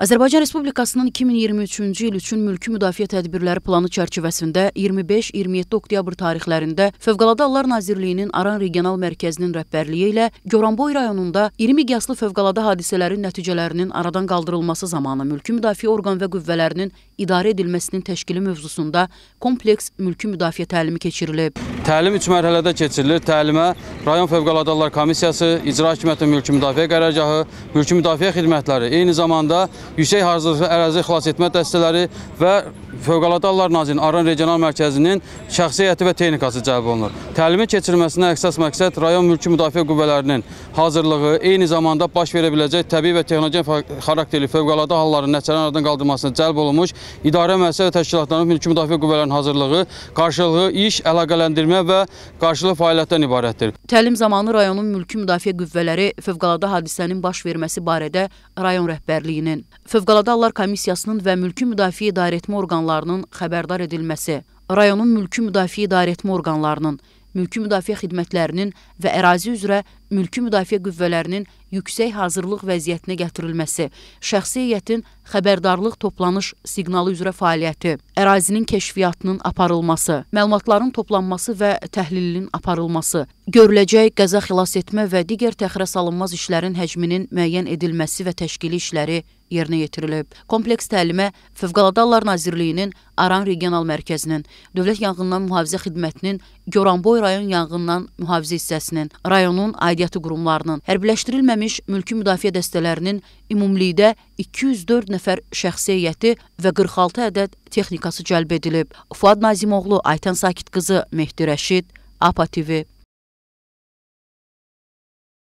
Azərbaycan Respublikasının 2023-cü il üçün mülki müdafiə tədbirləri planı çərçivəsində 25-27 oktyabr tarixlərində Fövqəladə Hallar Nazirliyinin Aran Regional Mərkəzinin rəhbərliyi ilə Goranboy rayonunda 20 miqyaslı fövqəladə hadisələrin nəticələrinin aradan qaldırılması zamanı mülki müdafiə orqan və qüvvələrinin idarə edilməsinin təşkili mövzusunda kompleks mülki müdafiə təlimi keçirilib. Təlim üç mərhələdə keçirilir. Təlimə rayon Fövqəladə Hallar Komissiyası, İcra Hakimiyyəti Mülki Müdafiə Qərargahı, Mülki Müdafiə Xidmətləri, eyni zamanda yüksək hazırlıqlı ərazi xilas etmə dəstələri və Fövqəladə Hallar Nazirinin Aran Regional Mərkəzinin şəxsi heyəti və texnikası cəlb olunur. Təlimin keçirilməsinə əsas məqsəd rayon mülki müdafiə qüvvələrinin hazırlığı, eyni zamanda baş verə biləcək təbii və texnogen xarakterli fövqəladə halların nəticələrin aradan qaldırılmasına cəlb olunmuş idarə müəssisə və təşkilatlarının mülki müdafiə qüvvələrinin hazırlığı, qarşılığı iş, əlaqələndirmə və qarşılığı fəaliyyətdən ibarətdir. Təlim zamanı rayonun mülki müdafiə qüvvələri fövqəladə hadisənin baş verməsi barədə rayon rəhbərliyinin, Fövqəladə Hallar Komissiyasının və Mülki Müdafiə İdarəetmə orqanlarının orqanlarının xəbərdar edilməsi, rayonun mülki müdafiə idarəetmə orqanlarının, mülki müdafiə xidmətlərinin və ərazi üzrə mülki müdafiə qüvvələrinin yüksək hazırlıq vəziyyətinə gətirilməsi, şəxsi heyətin xəbərdarlıq toplanış siqnalı üzrə fəaliyyəti, ərazinin kəşfiyyatının aparılması, məlumatların toplanması və təhlilinin aparılması, görüləcək qəza xilas etmə və digər təxirə salınmaz işlərin həcminin müəyyən edilməsi və təşkili işləri yerinə yetirilib. Kompleks təlimə Fövqəladə Hallar Nazirliyinin Aran Regional Mərkəzinin, Dövlət Yanğından Mühafizə Xidmətinin Goranboy rayon yanğından mühafizə hissəsinin, rayonun aidiyyət Ədəbiyyatı qurumlarının, hərbiləşdirilməmiş mülki müdafiə dəstələrinin ümumilikdə 204 nəfər şəxsiyyəti və 46 ədəd texnikası cəlb edilib. Fuad Nazimoğlu, Aytən Sakit qızı, Mehdi Rəşid, APA TV